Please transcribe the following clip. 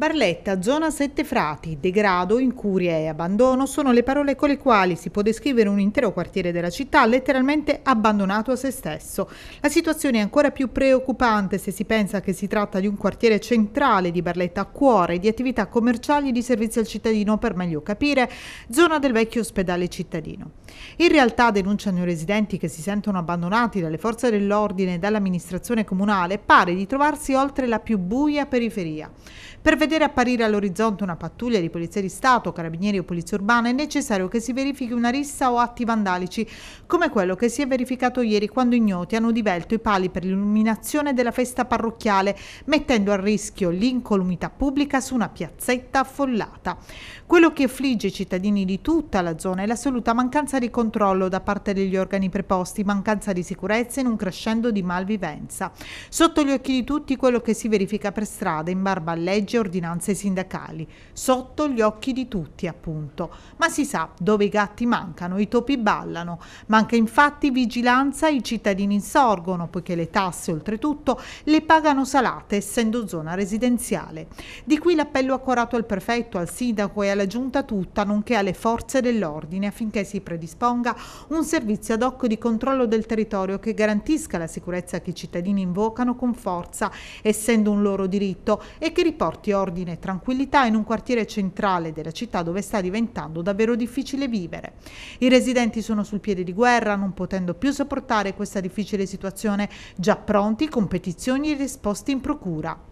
Barletta, zona 7 Frati, degrado, incuria e abbandono sono le parole con le quali si può descrivere un intero quartiere della città letteralmente abbandonato a se stesso. La situazione è ancora più preoccupante se si pensa che si tratta di un quartiere centrale di Barletta, a cuore di attività commerciali e di servizi al cittadino per meglio capire, zona del vecchio ospedale cittadino. In realtà, denunciano i residenti che si sentono abbandonati dalle forze dell'ordine e dall'amministrazione comunale, pare di trovarsi oltre la più buia periferia. Per vedere apparire all'orizzonte una pattuglia di polizia di Stato, carabinieri o polizia urbana è necessario che si verifichi una rissa o atti vandalici, come quello che si è verificato ieri quando ignoti hanno divelto i pali per l'illuminazione della festa parrocchiale, mettendo a rischio l'incolumità pubblica su una piazzetta affollata. Quello che affligge i cittadini di tutta la zona è l'assoluta mancanza di controllo da parte degli organi preposti, mancanza di sicurezza in un crescendo di malvivenza. Sotto gli occhi di tutti quello che si verifica per strada in barba a leggi e ordinanze sindacali. Sotto gli occhi di tutti, appunto. Ma si sa dove i gatti mancano, i topi ballano. Manca infatti vigilanza, i cittadini insorgono, poiché le tasse, oltretutto, le pagano salate, essendo zona residenziale. Di qui l'appello accorato al prefetto, al sindaco e alla giunta tutta, nonché alle forze dell'ordine affinché si predisponga disponga un servizio ad hoc di controllo del territorio che garantisca la sicurezza che i cittadini invocano con forza, essendo un loro diritto, e che riporti ordine e tranquillità in un quartiere centrale della città dove sta diventando davvero difficile vivere. I residenti sono sul piede di guerra, non potendo più sopportare questa difficile situazione, già pronti con petizioni e risposte in procura.